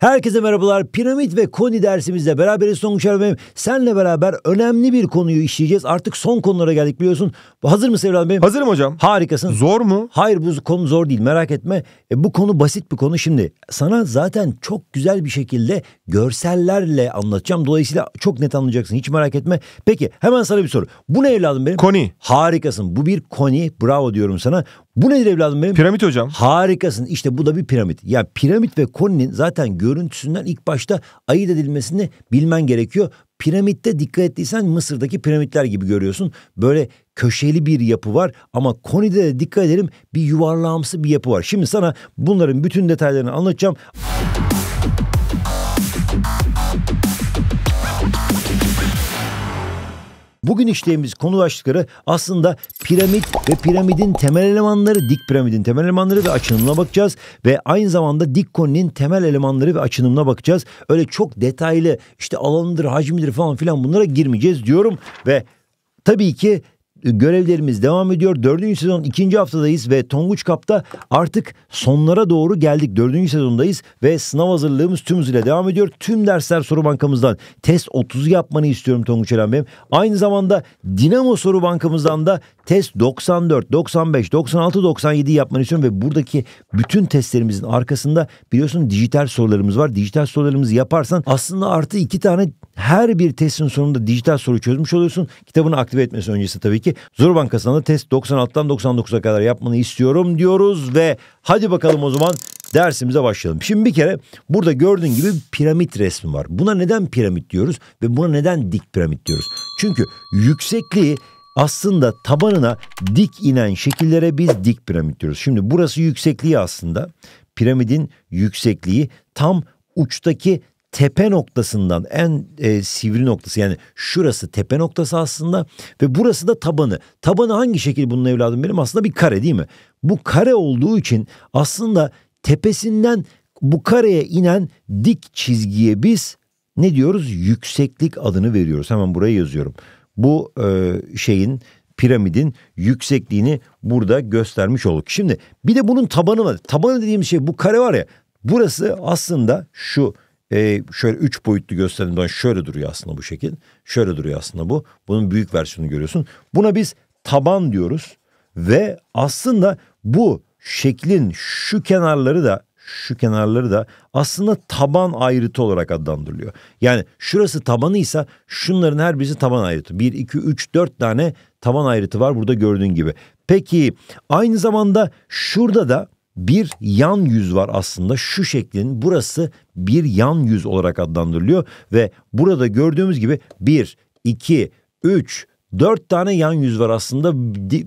Herkese merhabalar. Piramit ve Koni dersimizle beraberiz Songül Erdoğan. Senle beraber önemli bir konuyu işleyeceğiz. Artık son konulara geldik biliyorsun. Hazır mısın Evren Bey? Hazırım hocam. Harikasın. Zor mu? Hayır bu konu zor değil merak etme. E, bu konu basit bir konu şimdi. Sana zaten çok güzel bir şekilde görsellerle anlatacağım. Dolayısıyla çok net anlayacaksın hiç merak etme. Peki hemen sana bir soru. Bu ne evladım benim? Koni. Harikasın. Bu bir koni. Bravo diyorum sana. Bu nedir evladım benim? Piramit hocam. Harikasın. İşte bu da bir piramit. Ya piramit ve koninin zaten görüntüsünden ilk başta ayırt edilmesini bilmen gerekiyor. Piramitte dikkat ettiysen Mısır'daki piramitler gibi görüyorsun. Böyle köşeli bir yapı var ama konide de dikkat edelim bir yuvarlağımsı bir yapı var. Şimdi sana bunların bütün detaylarını anlatacağım. Bugün işlediğimiz konu başlıkları aslında piramit ve piramidin temel elemanları, dik piramidin temel elemanları ve açınımına bakacağız ve aynı zamanda dik koninin temel elemanları ve açınımına bakacağız. Öyle çok detaylı işte alanıdır, hacmidir falan filan bunlara girmeyeceğiz diyorum ve tabii ki görevlerimiz devam ediyor. Dördüncü sezon ikinci haftadayız ve Tonguç Kap'ta artık sonlara doğru geldik. Dördüncü sezondayız ve sınav hazırlığımız tüm hızıyla devam ediyor. Tüm dersler soru bankamızdan test 30 yapmanı istiyorum Tonguç Eren Bey'im. Aynı zamanda Dinamo soru bankamızdan da test 94, 95, 96, 97 yapmanı istiyorum ve buradaki bütün testlerimizin arkasında biliyorsun dijital sorularımız var. Dijital sorularımızı yaparsan aslında artı iki tane her bir testin sonunda dijital soru çözmüş oluyorsun. Kitabını aktive etmesi öncesi tabii ki. Zor Bankası'nda da test 96'dan 99'a kadar yapmanı istiyorum diyoruz ve hadi bakalım o zaman dersimize başlayalım. Şimdi bir kere burada gördüğün gibi piramit resmi var. Buna neden piramit diyoruz ve buna neden dik piramit diyoruz? Çünkü yüksekliği aslında tabanına dik inen şekillere biz dik piramit diyoruz. Şimdi burası yüksekliği aslında. Piramidin yüksekliği tam uçtaki tepe noktasından en e, sivri noktası yani şurası tepe noktası aslında ve burası da tabanı. Tabanı hangi şekil bunun evladım benim? Aslında bir kare değil mi? Bu kare olduğu için aslında tepesinden bu kareye inen dik çizgiye biz ne diyoruz? Yükseklik adını veriyoruz. Hemen buraya yazıyorum bu e, şeyin piramidin yüksekliğini burada göstermiş olduk. Şimdi bir de bunun tabanı var. Tabanı dediğim şey bu kare var ya burası aslında şu e, şöyle üç boyutlu gösterdim ben şöyle duruyor aslında bu şekil. Şöyle duruyor aslında bu. Bunun büyük versiyonunu görüyorsun. Buna biz taban diyoruz ve aslında bu şeklin şu kenarları da şu kenarları da aslında taban ayrıtı olarak adlandırılıyor. Yani şurası tabanıysa şunların her birisi taban ayrıtı. 1, 2, 3, 4 tane taban ayrıtı var burada gördüğün gibi. Peki aynı zamanda şurada da bir yan yüz var aslında şu şeklin burası bir yan yüz olarak adlandırılıyor ve burada gördüğümüz gibi 1, 2, 3, Dört tane yan yüz var aslında.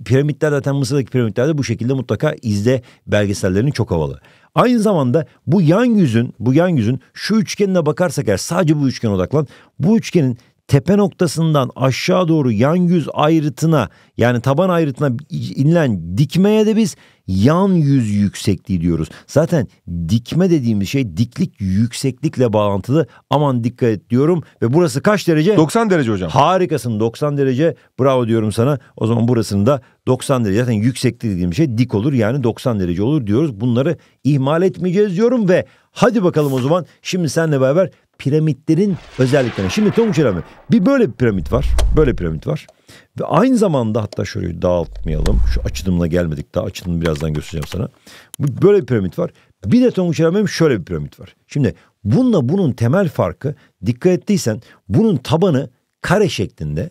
Piramitler zaten Mısır'daki piramitlerde bu şekilde mutlaka izle belgesellerini çok havalı. Aynı zamanda bu yan yüzün, bu yan yüzün şu üçgenine bakarsak eğer sadece bu üçgen odaklan. Bu üçgenin tepe noktasından aşağı doğru yan yüz ayrıtına yani taban ayrıtına inilen dikmeye de biz yan yüz yüksekliği diyoruz. Zaten dikme dediğimiz şey diklik yükseklikle bağlantılı. Aman dikkat et diyorum ve burası kaç derece? 90 derece hocam. Harikasın 90 derece bravo diyorum sana. O zaman burasını da 90 derece zaten yükseklik dediğim şey dik olur yani 90 derece olur diyoruz. Bunları ihmal etmeyeceğiz diyorum ve hadi bakalım o zaman şimdi senle beraber piramitlerin özelliklerine. Şimdi Tonguç Elami bir böyle bir piramit var. Böyle piramit var. Ve aynı zamanda hatta şurayı dağıtmayalım. Şu açılımla gelmedik daha. Açılımı birazdan göstereceğim sana. Böyle bir piramit var. Bir de Tonguç Elami'nin şöyle bir piramit var. Şimdi bununla bunun temel farkı dikkat ettiysen bunun tabanı kare şeklinde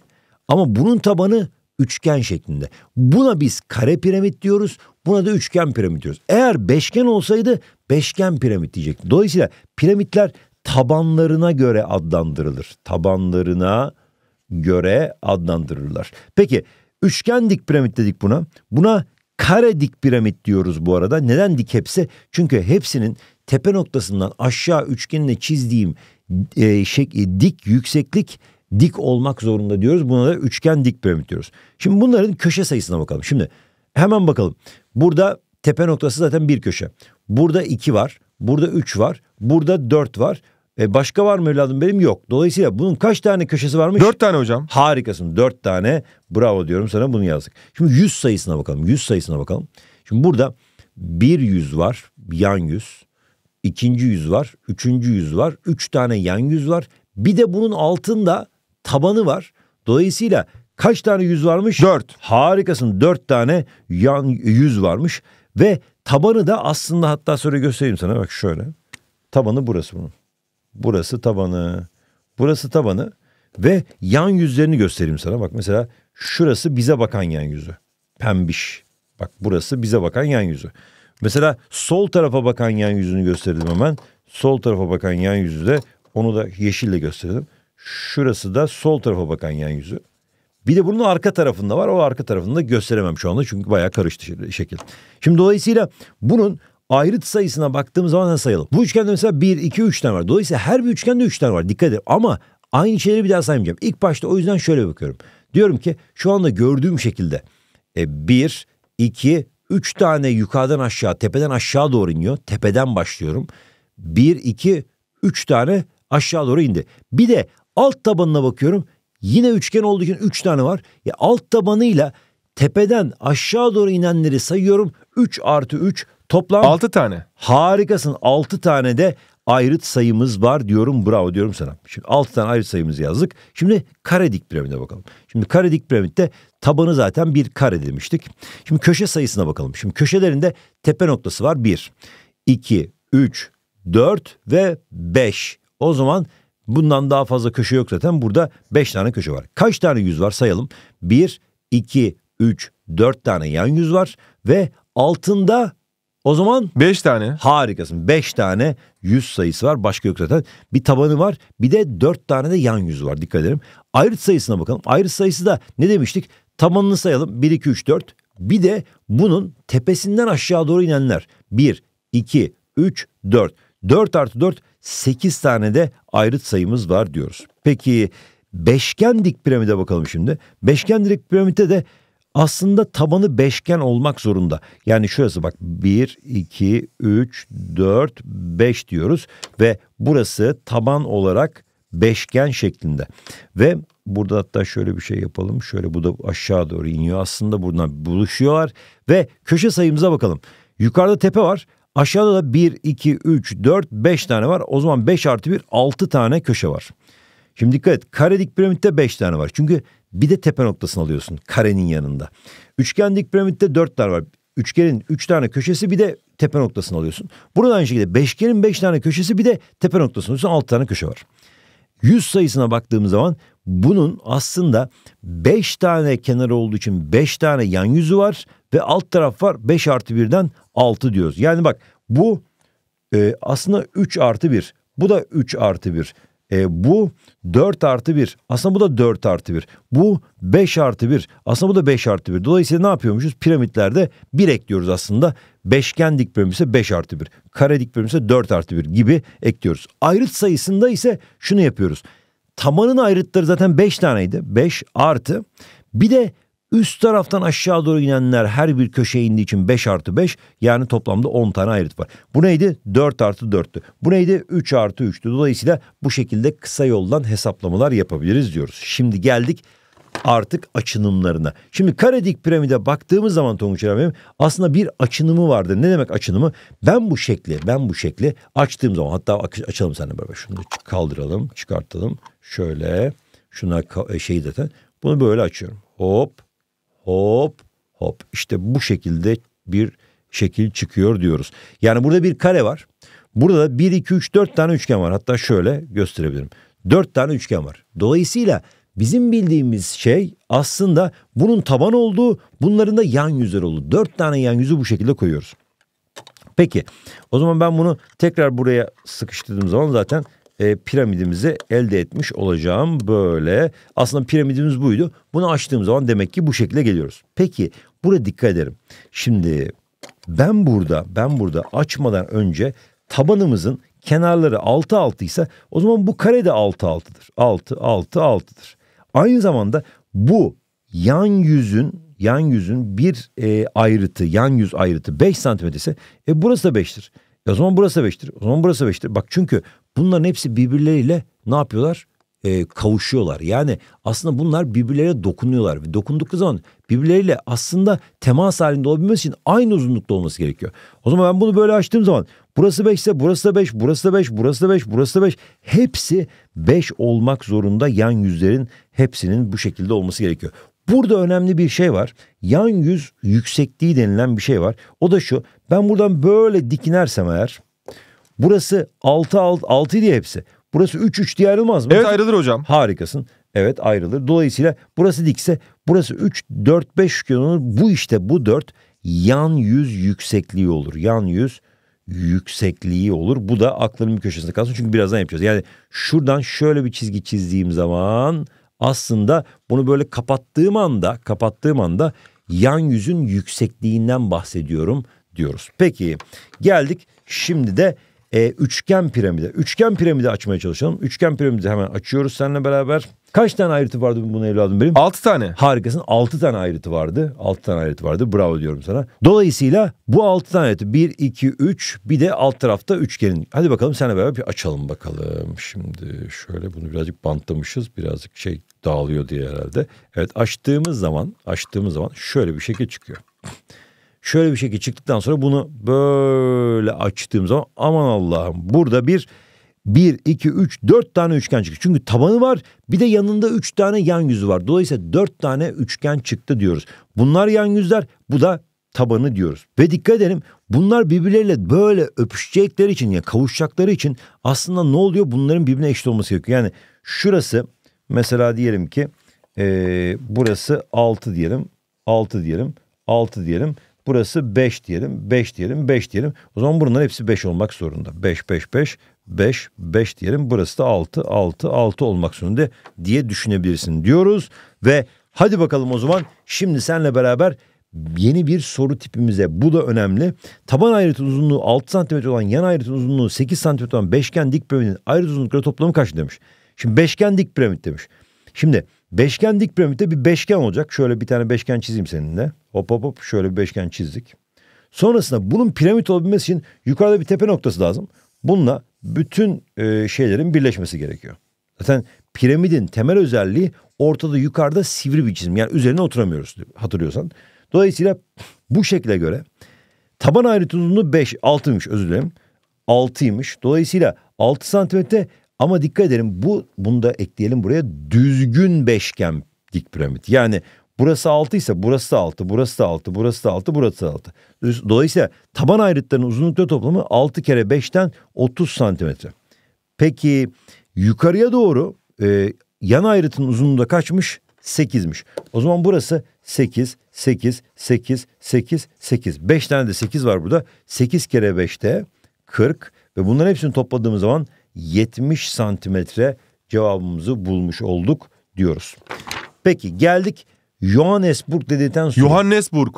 ama bunun tabanı üçgen şeklinde. Buna biz kare piramit diyoruz. Buna da üçgen piramit diyoruz. Eğer beşgen olsaydı beşgen piramit diyecektim. Dolayısıyla piramitler tabanlarına göre adlandırılır. Tabanlarına göre adlandırırlar. Peki üçgen dik piramit dedik buna. Buna kare dik piramit diyoruz bu arada. Neden dik hepsi? Çünkü hepsinin tepe noktasından aşağı üçgenle çizdiğim e, şey, e, dik yükseklik dik olmak zorunda diyoruz. Buna da üçgen dik piramit diyoruz. Şimdi bunların köşe sayısına bakalım. Şimdi hemen bakalım. Burada tepe noktası zaten bir köşe. Burada iki var. Burada 3 var. Burada 4 var. E başka var mı evladım benim? Yok. Dolayısıyla bunun kaç tane köşesi varmış? Dört tane hocam. Harikasın. Dört tane. Bravo diyorum sana bunu yazdık. Şimdi yüz sayısına bakalım. Yüz sayısına bakalım. Şimdi burada bir yüz var. Yan yüz. ikinci yüz var. Üçüncü yüz var. Üç tane yan yüz var. Bir de bunun altında tabanı var. Dolayısıyla kaç tane yüz varmış? Dört. Harikasın. Dört tane yan yüz varmış. Ve Tabanı da aslında hatta sonra göstereyim sana bak şöyle. Tabanı burası bunun. Burası tabanı. Burası tabanı ve yan yüzlerini göstereyim sana. Bak mesela şurası bize bakan yan yüzü. Pembiş. Bak burası bize bakan yan yüzü. Mesela sol tarafa bakan yan yüzünü gösterdim hemen. Sol tarafa bakan yan yüzü de onu da yeşille gösterdim. Şurası da sol tarafa bakan yan yüzü. Bir de bunun arka tarafında var. O arka tarafını da gösteremem şu anda çünkü bayağı karıştı şekil. Şimdi dolayısıyla bunun ayrıt sayısına baktığımız zaman sayalım. Bu üçgende mesela 1, 2, 3 tane var. Dolayısıyla her bir üçgende 3 tane var. Dikkat edin. Ama aynı şeyleri bir daha saymayacağım. İlk başta o yüzden şöyle bakıyorum. Diyorum ki şu anda gördüğüm şekilde 1, 2, 3 tane yukarıdan aşağı, tepeden aşağı doğru iniyor. Tepeden başlıyorum. 1, 2, 3 tane aşağı doğru indi. Bir de alt tabanına bakıyorum. Yine üçgen olduğu için 3 tane var. Ya alt tabanıyla tepeden aşağı doğru inenleri sayıyorum. 3 artı 3 toplam. 6 tane. Harikasın 6 tane de ayrıt sayımız var diyorum. Bravo diyorum sana. Şimdi 6 tane ayrıt sayımızı yazdık. Şimdi kare dik piramide bakalım. Şimdi kare dik piramitte tabanı zaten bir kare demiştik. Şimdi köşe sayısına bakalım. Şimdi köşelerinde tepe noktası var 1, 2, 3, 4 ve 5. O zaman Bundan daha fazla köşe yok zaten. Burada 5 tane köşe var. Kaç tane yüz var sayalım. 1, 2, 3, 4 tane yan yüz var ve altında o zaman 5 tane. Harikasın. 5 tane yüz sayısı var. Başka yok zaten. Bir tabanı var. Bir de 4 tane de yan yüz var. Dikkat edelim. Ayrıt sayısına bakalım. Ayrıt sayısı da ne demiştik? Tabanını sayalım. 1, 2, 3, 4. Bir de bunun tepesinden aşağı doğru inenler. 1, 2, 3, 4. 4 artı 4 8 tane de ayrıt sayımız var diyoruz. Peki beşgen dik piramide bakalım şimdi. Beşgen dik piramitte de aslında tabanı beşgen olmak zorunda. Yani şurası bak 1, 2, 3, 4, 5 diyoruz ve burası taban olarak beşgen şeklinde. Ve burada hatta şöyle bir şey yapalım. Şöyle bu da aşağı doğru iniyor. Aslında buradan buluşuyorlar ve köşe sayımıza bakalım. Yukarıda tepe var. Aşağıda da 1, 2, 3, 4, 5 tane var. O zaman 5 artı 1 6 tane köşe var. Şimdi dikkat et kare dik piramitte 5 tane var. Çünkü bir de tepe noktasını alıyorsun karenin yanında. Üçgen dik piramitte 4 tane var. Üçgenin 3 tane köşesi bir de tepe noktasını alıyorsun. Burada aynı şekilde beşgenin 5 beş tane köşesi bir de tepe noktasını alıyorsun. 6 tane köşe var. 100 sayısına baktığımız zaman bunun aslında 5 tane kenarı olduğu için 5 tane yan yüzü var ve alt taraf var 5 artı 1'den 6 diyoruz. Yani bak bu e, aslında 3 artı 1 bu da 3 artı 1 e, bu 4 artı 1. Aslında bu da 4 artı 1. Bu 5 artı 1. Aslında bu da 5 artı 1. Dolayısıyla ne yapıyormuşuz? Piramitlerde 1 ekliyoruz aslında. Beşgen dik bölüm ise 5 artı 1. Kare dik bölüm ise 4 artı 1 gibi ekliyoruz. Ayrıt sayısında ise şunu yapıyoruz. tamanın ayrıtları zaten 5 taneydi. 5 artı. Bir de Üst taraftan aşağı doğru inenler her bir köşeye indiği için 5 artı 5 yani toplamda 10 tane ayrıt var. Bu neydi? 4 artı 4'tü. Bu neydi? 3 artı 3'tü. Dolayısıyla bu şekilde kısa yoldan hesaplamalar yapabiliriz diyoruz. Şimdi geldik artık açınımlarına. Şimdi karedik piramide baktığımız zaman Tonguç Bey'im aslında bir açınımı vardı. Ne demek açınımı? Ben bu şekli, ben bu şekli açtığım zaman hatta açalım seninle böyle şunu kaldıralım, çıkartalım. Şöyle şuna şey zaten bunu böyle açıyorum. Hop hop hop işte bu şekilde bir şekil çıkıyor diyoruz. Yani burada bir kare var. Burada 1, 2, 3, 4 tane üçgen var. Hatta şöyle gösterebilirim. 4 tane üçgen var. Dolayısıyla bizim bildiğimiz şey aslında bunun taban olduğu, bunların da yan yüzler olduğu. 4 tane yan yüzü bu şekilde koyuyoruz. Peki o zaman ben bunu tekrar buraya sıkıştırdığım zaman zaten e, piramidimizi elde etmiş olacağım böyle. Aslında piramidimiz buydu. Bunu açtığım zaman demek ki bu şekilde geliyoruz. Peki buraya dikkat ederim. Şimdi ben burada ben burada açmadan önce tabanımızın kenarları 6 6 ise o zaman bu kare de 6 6'dır. 6 6 6'dır. Aynı zamanda bu yan yüzün yan yüzün bir e, ayrıtı yan yüz ayrıtı 5 santimetre ise e, burası da 5'tir o zaman burası beştir. O zaman burası beştir. Bak çünkü bunların hepsi birbirleriyle ne yapıyorlar? E, kavuşuyorlar. Yani aslında bunlar birbirleriyle dokunuyorlar. Dokundukları zaman birbirleriyle aslında temas halinde olabilmesi için aynı uzunlukta olması gerekiyor. O zaman ben bunu böyle açtığım zaman burası 5 ise burası da 5, burası da 5, burası da 5, burası da 5. Hepsi 5 olmak zorunda yan yüzlerin hepsinin bu şekilde olması gerekiyor. Burada önemli bir şey var. Yan yüz yüksekliği denilen bir şey var. O da şu. Ben buradan böyle dikinersem eğer burası 6 6 6 diye hepsi. Burası 3 3 diye ayrılmaz mı? Evet ayrılır hocam. Harikasın. Evet ayrılır. Dolayısıyla burası dikse burası 3 4 5 üçgen Bu işte bu 4 yan yüz yüksekliği olur. Yan yüz yüksekliği olur. Bu da aklının bir köşesinde kalsın. Çünkü birazdan yapacağız. Yani şuradan şöyle bir çizgi çizdiğim zaman aslında bunu böyle kapattığım anda kapattığım anda yan yüzün yüksekliğinden bahsediyorum diyoruz. Peki geldik şimdi de e, üçgen piramide. Üçgen piramidi açmaya çalışalım. Üçgen piramidi hemen açıyoruz seninle beraber. Kaç tane ayrıtı vardı bunun evladım benim? 6 tane. Harikasın. 6 tane ayrıtı vardı. 6 tane ayrıtı vardı. Bravo diyorum sana. Dolayısıyla bu 6 tane ayrıtı 1 2 3 bir de alt tarafta üçgenin. Hadi bakalım seninle beraber bir açalım bakalım. Şimdi şöyle bunu birazcık bantlamışız. Birazcık şey dağılıyor diye herhalde. Evet açtığımız zaman açtığımız zaman şöyle bir şekil çıkıyor. Şöyle bir şekil çıktıktan sonra bunu böyle açtığım zaman aman Allah'ım burada bir 1, 2, 3, 4 tane üçgen çıktı. Çünkü tabanı var bir de yanında 3 tane yan yüzü var. Dolayısıyla 4 tane üçgen çıktı diyoruz. Bunlar yan yüzler bu da tabanı diyoruz. Ve dikkat edelim bunlar birbirleriyle böyle öpüşecekleri için ya yani kavuşacakları için aslında ne oluyor bunların birbirine eşit olması gerekiyor. Yani şurası Mesela diyelim ki e, burası 6 diyelim. 6 diyelim. 6 diyelim. Burası 5 diyelim. 5 diyelim. 5 diyelim. O zaman bunların hepsi 5 olmak zorunda. 5 5 5 5 5 diyelim. Burası da 6 6 6 olmak zorunda diye düşünebilirsin diyoruz ve hadi bakalım o zaman şimdi senle beraber yeni bir soru tipimize bu da önemli. Taban ayrıtın uzunluğu 6 cm olan yan ayrıtın uzunluğu 8 cm olan beşgen dik bölümünün ayrıt uzunlukları toplamı kaç demiş. Şimdi beşgen dik piramit demiş. Şimdi beşgen dik piramitte bir beşgen olacak. Şöyle bir tane beşgen çizeyim seninle. Hop hop hop şöyle bir beşgen çizdik. Sonrasında bunun piramit olabilmesi için yukarıda bir tepe noktası lazım. Bununla bütün e, şeylerin birleşmesi gerekiyor. Zaten piramidin temel özelliği ortada yukarıda sivri bir çizim. Yani üzerine oturamıyoruz hatırlıyorsan. Dolayısıyla bu şekle göre taban ayrıt uzunluğu 5, 6'ymış özür dilerim. 6'ymış. Dolayısıyla 6 santimetre ama dikkat edelim bu bunu da ekleyelim buraya düzgün beşgen dik piramit. Yani burası 6 ise burası da 6, burası da 6, burası da 6, burası da 6. Dolayısıyla taban ayrıtlarının uzunlukları toplamı 6 kere 5'ten 30 santimetre. Peki yukarıya doğru e, yan ayrıtın uzunluğu da kaçmış? 8'miş. O zaman burası 8, 8, 8, 8, 8. 5 tane de 8 var burada. 8 kere 5'te 40 ve bunların hepsini topladığımız zaman 70 santimetre cevabımızı bulmuş olduk diyoruz. Peki geldik Johannesburg dedikten sonra... Johannesburg.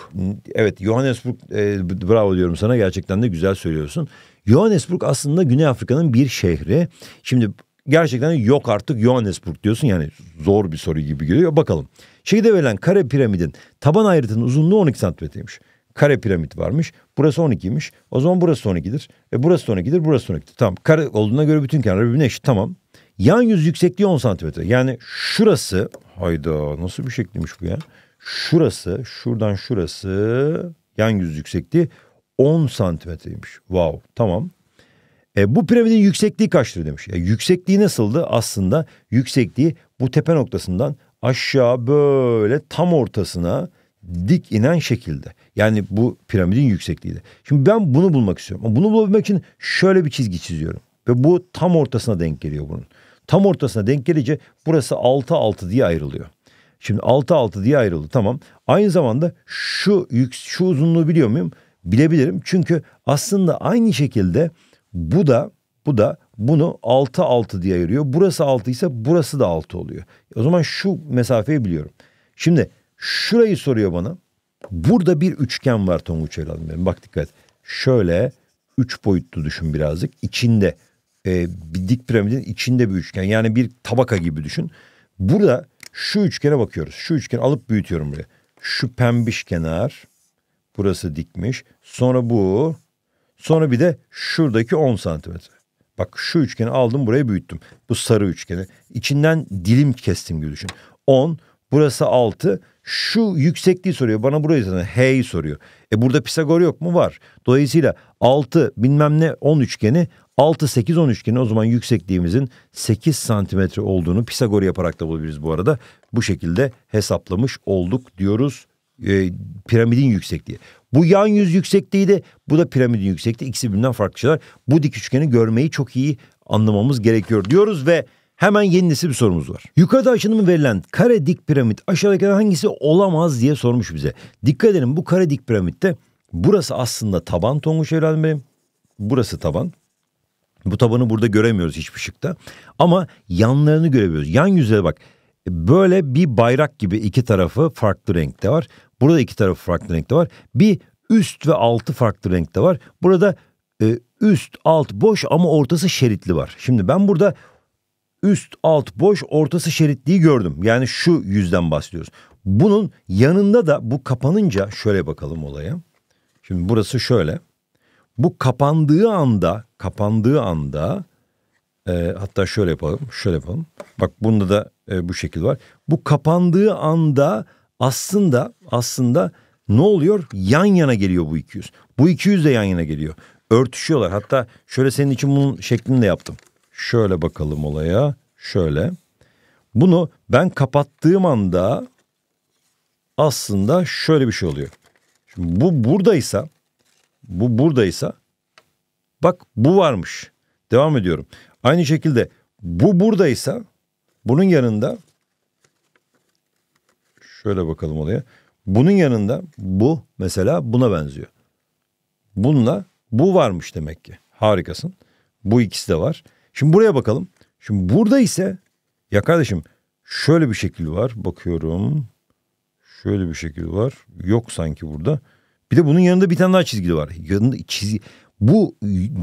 Evet Johannesburg e, bravo diyorum sana gerçekten de güzel söylüyorsun. Johannesburg aslında Güney Afrika'nın bir şehri. Şimdi gerçekten yok artık Johannesburg diyorsun yani zor bir soru gibi geliyor bakalım. Şekilde verilen kare piramidin taban ayrıtının uzunluğu 12 santimetreymiş kare piramit varmış. Burası 12'ymiş. O zaman burası 12'dir. E burası 12'dir, burası 12'dir. Tamam. Kare olduğuna göre bütün kenarlar birbirine eşit. Tamam. Yan yüz yüksekliği 10 santimetre. Yani şurası... Hayda nasıl bir şekliymiş bu ya? Şurası, şuradan şurası... Yan yüz yüksekliği 10 santimetreymiş. Wow. Tamam. E, bu piramidin yüksekliği kaçtır demiş. E, yüksekliği nasıldı? Aslında yüksekliği bu tepe noktasından aşağı böyle tam ortasına dik inen şekilde. Yani bu piramidin yüksekliğiyle. Şimdi ben bunu bulmak istiyorum. Bunu bulabilmek için şöyle bir çizgi çiziyorum. Ve bu tam ortasına denk geliyor bunun. Tam ortasına denk gelince burası 6-6 diye ayrılıyor. Şimdi 6-6 diye ayrıldı tamam. Aynı zamanda şu yük, şu uzunluğu biliyor muyum? Bilebilirim. Çünkü aslında aynı şekilde bu da bu da bunu 6-6 diye ayırıyor. Burası 6 ise burası da 6 oluyor. O zaman şu mesafeyi biliyorum. Şimdi şurayı soruyor bana. Burada bir üçgen var Tonguç Evladım. Bak dikkat. Şöyle üç boyutlu düşün birazcık. İçinde e, bir dik piramidin içinde bir üçgen. Yani bir tabaka gibi düşün. Burada şu üçgene bakıyoruz. Şu üçgen alıp büyütüyorum buraya. Şu pembiş kenar. Burası dikmiş. Sonra bu. Sonra bir de şuradaki 10 santimetre. Bak şu üçgeni aldım buraya büyüttüm. Bu sarı üçgeni. İçinden dilim kestim gibi düşün. 10, Burası 6. Şu yüksekliği soruyor. Bana burayı soruyor. Hey soruyor. E burada Pisagor yok mu? Var. Dolayısıyla 6 bilmem ne 10 üçgeni 6 8 10 üçgeni o zaman yüksekliğimizin 8 santimetre olduğunu Pisagor yaparak da bulabiliriz bu arada. Bu şekilde hesaplamış olduk diyoruz e, piramidin yüksekliği. Bu yan yüz yüksekliği de bu da piramidin yüksekliği. İkisi birbirinden farklı şeyler. Bu dik üçgeni görmeyi çok iyi anlamamız gerekiyor diyoruz ve Hemen yenisi bir sorumuz var. Yukarıda aşınımı verilen kare dik piramit aşağıdakilerden hangisi olamaz diye sormuş bize. Dikkat edelim bu kare dik piramitte burası aslında taban tonguç evlenme. Burası taban. Bu tabanı burada göremiyoruz hiçbir şıkta. Ama yanlarını görebiliyoruz. Yan yüzeye bak. Böyle bir bayrak gibi iki tarafı farklı renkte var. Burada iki tarafı farklı renkte var. Bir üst ve altı farklı renkte var. Burada e, üst alt boş ama ortası şeritli var. Şimdi ben burada üst alt boş ortası şeritliği gördüm. Yani şu yüzden bahsediyoruz. Bunun yanında da bu kapanınca şöyle bakalım olaya. Şimdi burası şöyle. Bu kapandığı anda kapandığı anda e, hatta şöyle yapalım şöyle yapalım. Bak bunda da e, bu şekil var. Bu kapandığı anda aslında aslında ne oluyor? Yan yana geliyor bu 200. Bu 200 de yan yana geliyor. Örtüşüyorlar. Hatta şöyle senin için bunun şeklini de yaptım. Şöyle bakalım olaya. Şöyle. Bunu ben kapattığım anda aslında şöyle bir şey oluyor. Şimdi bu buradaysa bu buradaysa bak bu varmış. Devam ediyorum. Aynı şekilde bu buradaysa bunun yanında şöyle bakalım olaya. Bunun yanında bu mesela buna benziyor. Bununla bu varmış demek ki. Harikasın. Bu ikisi de var. Şimdi buraya bakalım. Şimdi burada ise ya kardeşim şöyle bir şekil var. Bakıyorum. Şöyle bir şekil var. Yok sanki burada. Bir de bunun yanında bir tane daha çizgili var. Yanında çizgi. Bu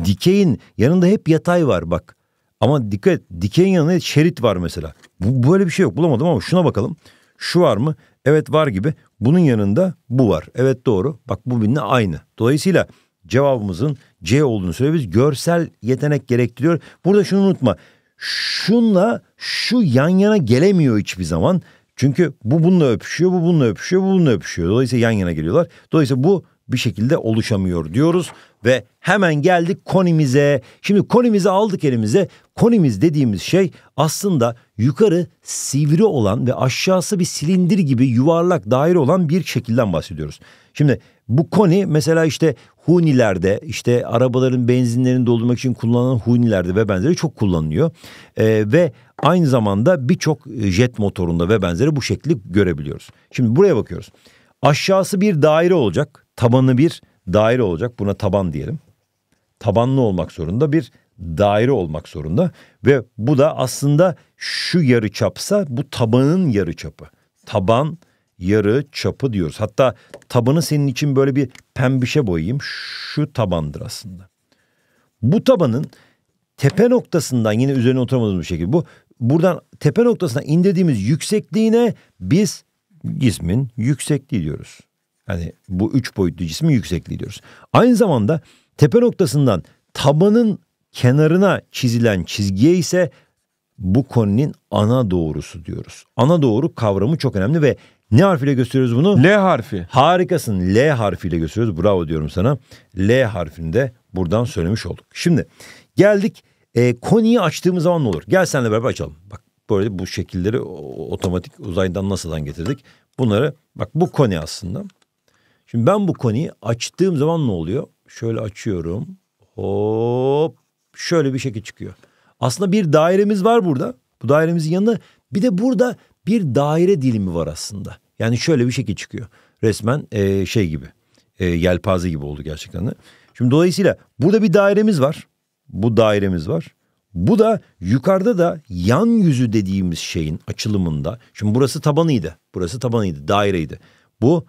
dikeyin yanında hep yatay var bak. Ama dikkat et, dikeyin yanında şerit var mesela. Bu, böyle bir şey yok bulamadım ama şuna bakalım. Şu var mı? Evet var gibi. Bunun yanında bu var. Evet doğru. Bak bu birbirine aynı. Dolayısıyla cevabımızın C olduğunu söylüyoruz. Görsel yetenek gerektiriyor. Burada şunu unutma. Şunla şu yan yana gelemiyor hiçbir zaman. Çünkü bu bununla öpüşüyor, bu bununla öpüşüyor, bu bununla öpüşüyor. Dolayısıyla yan yana geliyorlar. Dolayısıyla bu bir şekilde oluşamıyor diyoruz ve hemen geldik konimize. Şimdi konimizi aldık elimize. Konimiz dediğimiz şey aslında yukarı sivri olan ve aşağısı bir silindir gibi yuvarlak daire olan bir şekilden bahsediyoruz. Şimdi bu koni mesela işte Hunilerde işte arabaların benzinlerini doldurmak için kullanılan hunilerde ve benzeri çok kullanılıyor. E, ve aynı zamanda birçok e, jet motorunda ve benzeri bu şekli görebiliyoruz. Şimdi buraya bakıyoruz. Aşağısı bir daire olacak. Tabanı bir daire olacak. Buna taban diyelim. Tabanlı olmak zorunda bir daire olmak zorunda ve bu da aslında şu yarı çapsa bu tabanın yarı çapı. Taban yarı, çapı diyoruz. Hatta tabanı senin için böyle bir pembişe boyayayım. Şu tabandır aslında. Bu tabanın tepe noktasından yine üzerine oturamadığımız bir şekilde bu buradan tepe noktasına indirdiğimiz yüksekliğine biz cismin yüksekliği diyoruz. Yani bu üç boyutlu cismin yüksekliği diyoruz. Aynı zamanda tepe noktasından tabanın kenarına çizilen çizgiye ise bu koninin ana doğrusu diyoruz. Ana doğru kavramı çok önemli ve ne harfiyle gösteriyoruz bunu? L harfi. Harikasın. L harfiyle gösteriyoruz. Bravo diyorum sana. L harfini de buradan söylemiş olduk. Şimdi geldik e, Koni'yi açtığımız zaman ne olur? Gel senle beraber açalım. Bak böyle bu şekilleri otomatik uzaydan NASA'dan getirdik. Bunları bak bu Koni aslında. Şimdi ben bu Koni'yi açtığım zaman ne oluyor? Şöyle açıyorum. Hop şöyle bir şekil çıkıyor. Aslında bir dairemiz var burada. Bu dairemizin yanında bir de burada bir daire dilimi var aslında. Yani şöyle bir şekil çıkıyor. Resmen e, şey gibi. E, yelpaze gibi oldu gerçekten de. Şimdi dolayısıyla burada bir dairemiz var. Bu dairemiz var. Bu da yukarıda da yan yüzü dediğimiz şeyin açılımında. Şimdi burası tabanıydı. Burası tabanıydı, daireydi. Bu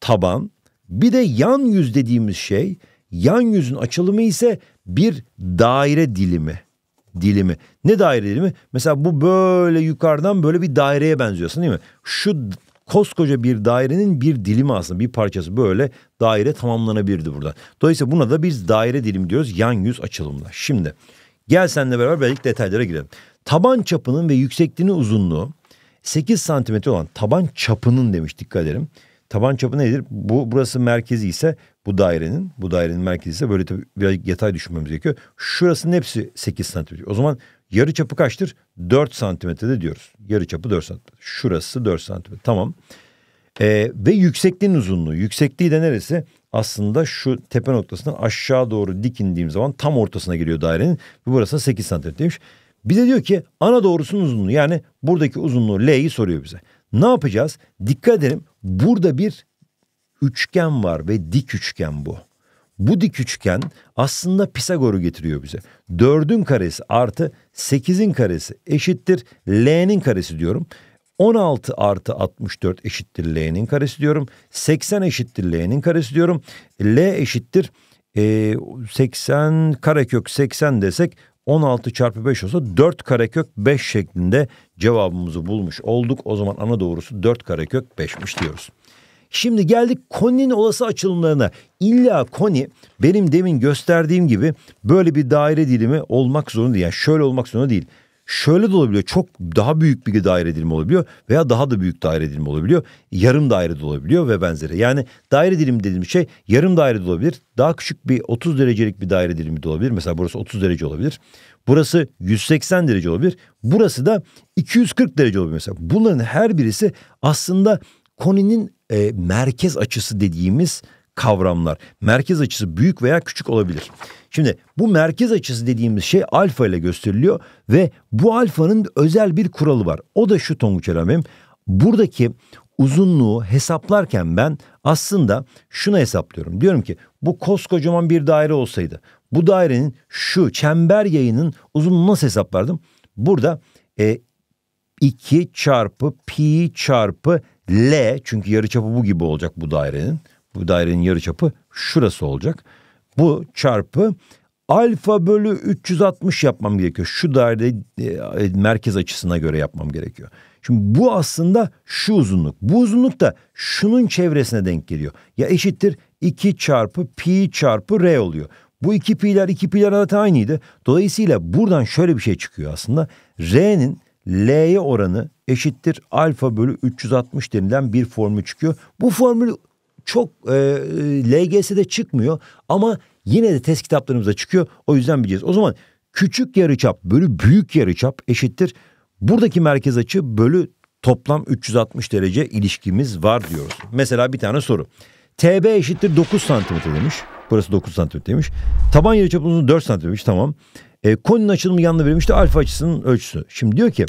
taban. Bir de yan yüz dediğimiz şey, yan yüzün açılımı ise bir daire dilimi dilimi. Ne daire dilimi? Mesela bu böyle yukarıdan böyle bir daireye benziyorsun değil mi? Şu koskoca bir dairenin bir dilimi aslında bir parçası böyle daire tamamlanabilirdi buradan. Dolayısıyla buna da biz daire dilimi diyoruz yan yüz açılımla. Şimdi gel seninle beraber belki detaylara girelim. Taban çapının ve yüksekliğinin uzunluğu 8 santimetre olan taban çapının demiş dikkat edelim. Taban çapı nedir? Bu burası merkezi ise bu dairenin bu dairenin merkezi ise böyle tabii biraz yatay düşünmemiz gerekiyor. Şurasının hepsi 8 santimetre. O zaman yarı çapı kaçtır? 4 santimetrede diyoruz. Yarı çapı 4 santimetre. Şurası 4 santimetre. Tamam. Ee, ve yüksekliğin uzunluğu. Yüksekliği de neresi? Aslında şu tepe noktasından aşağı doğru dikindiğim zaman tam ortasına geliyor dairenin. Ve burası 8 santimetreymiş. Bize diyor ki ana doğrusunun uzunluğu yani buradaki uzunluğu L'yi soruyor bize. Ne yapacağız? Dikkat edelim burada bir üçgen var ve dik üçgen bu. Bu dik üçgen aslında Pisagor'u getiriyor bize. Dördün karesi artı sekizin karesi eşittir L'nin karesi diyorum. 16 artı 64 eşittir L'nin karesi diyorum. 80 eşittir L'nin karesi diyorum. L eşittir e, 80 karekök 80 desek 16 çarpı 5 olsa 4 karekök 5 şeklinde cevabımızı bulmuş olduk. O zaman ana doğrusu 4 karekök 5'miş diyoruz. Şimdi geldik Koni'nin olası açılımlarına. İlla Koni benim demin gösterdiğim gibi böyle bir daire dilimi olmak zorunda değil. Yani şöyle olmak zorunda değil. Şöyle de olabiliyor. Çok daha büyük bir daire dilimi olabiliyor veya daha da büyük daire dilimi olabiliyor. Yarım daire de olabiliyor ve benzeri. Yani daire dilimi dediğim şey yarım daire de olabilir. Daha küçük bir 30 derecelik bir daire dilimi de olabilir. Mesela burası 30 derece olabilir. Burası 180 derece olabilir. Burası da 240 derece olabilir mesela. Bunların her birisi aslında Koni'nin e, merkez açısı dediğimiz kavramlar. Merkez açısı büyük veya küçük olabilir. Şimdi bu merkez açısı dediğimiz şey alfa ile gösteriliyor ve bu alfanın özel bir kuralı var. O da şu Tonguç eramim. Buradaki uzunluğu hesaplarken ben aslında şuna hesaplıyorum. Diyorum ki bu koskocaman bir daire olsaydı bu dairenin şu çember yayının uzunluğunu nasıl hesaplardım? Burada e, 2 çarpı pi çarpı L çünkü yarıçapı bu gibi olacak bu dairenin. Bu dairenin yarıçapı şurası olacak. Bu çarpı alfa bölü 360 yapmam gerekiyor. Şu dairede e, e, merkez açısına göre yapmam gerekiyor. Şimdi bu aslında şu uzunluk. Bu uzunluk da şunun çevresine denk geliyor. Ya eşittir 2 çarpı pi çarpı r oluyor. Bu iki pi'ler iki pi'ler zaten aynıydı. Dolayısıyla buradan şöyle bir şey çıkıyor aslında. R'nin L'ye oranı eşittir alfa bölü 360 denilen bir formül çıkıyor. Bu formül çok e, e LGS'de çıkmıyor ama yine de test kitaplarımızda çıkıyor. O yüzden bileceğiz. O zaman küçük yarıçap bölü büyük yarıçap eşittir. Buradaki merkez açı bölü toplam 360 derece ilişkimiz var diyoruz. Mesela bir tane soru. TB eşittir 9 santimetre demiş. Burası 9 demiş. Taban yarı çapının 4 santimetreymiş tamam. E, koninin açılımı yanına verilmişti alfa açısının ölçüsü. Şimdi diyor ki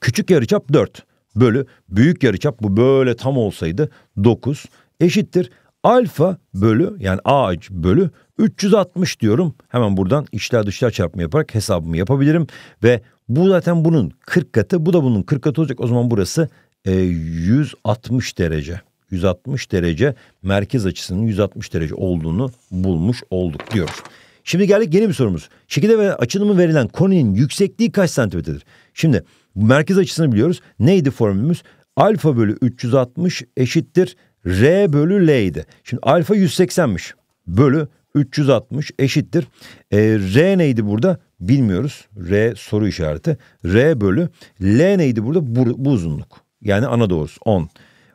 küçük yarıçap 4 bölü büyük yarıçap bu böyle tam olsaydı 9 eşittir alfa bölü yani a bölü 360 diyorum. Hemen buradan içler dışlar çarpımı yaparak hesabımı yapabilirim. Ve bu zaten bunun 40 katı bu da bunun 40 katı olacak. O zaman burası e, 160 derece. 160 derece merkez açısının 160 derece olduğunu bulmuş olduk diyoruz. Şimdi geldik yeni bir sorumuz. Şekilde ve açılımı verilen koninin yüksekliği kaç santimetredir? Şimdi merkez açısını biliyoruz. Neydi formülümüz? Alfa bölü 360 eşittir R bölü L idi. Şimdi alfa 180'miş. Bölü 360 eşittir. E, R neydi burada? Bilmiyoruz. R soru işareti. R bölü L neydi burada? Bu, bu uzunluk. Yani ana doğrusu 10.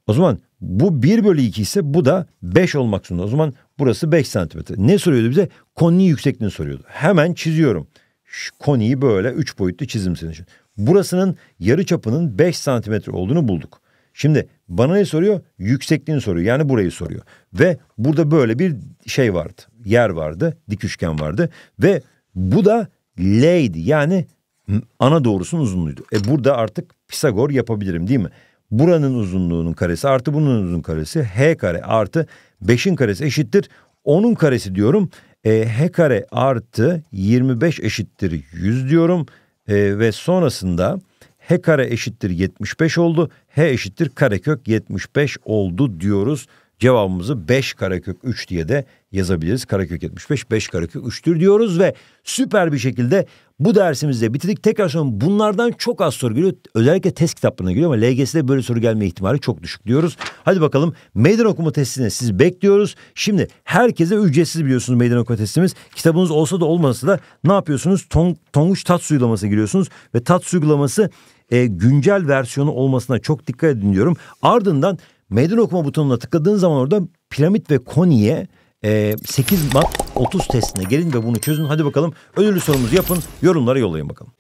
O zaman bu 1 bölü 2 ise bu da 5 olmak zorunda. O zaman burası 5 santimetre. Ne soruyordu bize? Koni yüksekliğini soruyordu. Hemen çiziyorum. Şu koniyi böyle 3 boyutlu çizim senin için. Burasının yarı çapının 5 santimetre olduğunu bulduk. Şimdi bana ne soruyor? Yüksekliğini soruyor. Yani burayı soruyor. Ve burada böyle bir şey vardı. Yer vardı. Dik üçgen vardı. Ve bu da L'ydi. Yani ana doğrusunun uzunluğuydu. E burada artık Pisagor yapabilirim değil mi? buranın uzunluğunun karesi artı bunun uzun karesi h kare artı 5'in karesi eşittir 10'un karesi diyorum. E, h kare artı 25 eşittir 100 diyorum e, ve sonrasında h kare eşittir 75 oldu. h eşittir karekök 75 oldu diyoruz. Cevabımızı 5 karekök 3 diye de yazabiliriz. Karekök 75 5 karekök 3'tür diyoruz ve süper bir şekilde bu dersimizde bitirdik. Tekrar sonra bunlardan çok az soru geliyor. Özellikle test kitaplarına geliyor ama LGS'de böyle soru gelme ihtimali çok düşük diyoruz. Hadi bakalım meydan okuma testine sizi bekliyoruz. Şimdi herkese ücretsiz biliyorsunuz meydan okuma testimiz. Kitabınız olsa da olmasa da ne yapıyorsunuz? Tong Tonguç Tat uygulamasına giriyorsunuz ve Tat uygulaması e, güncel versiyonu olmasına çok dikkat edin diyorum. Ardından Meydan okuma butonuna tıkladığın zaman orada piramit ve koniye e, 8 mat 30 testine gelin ve bunu çözün. Hadi bakalım ödüllü sorumuzu yapın yorumlara yollayın bakalım.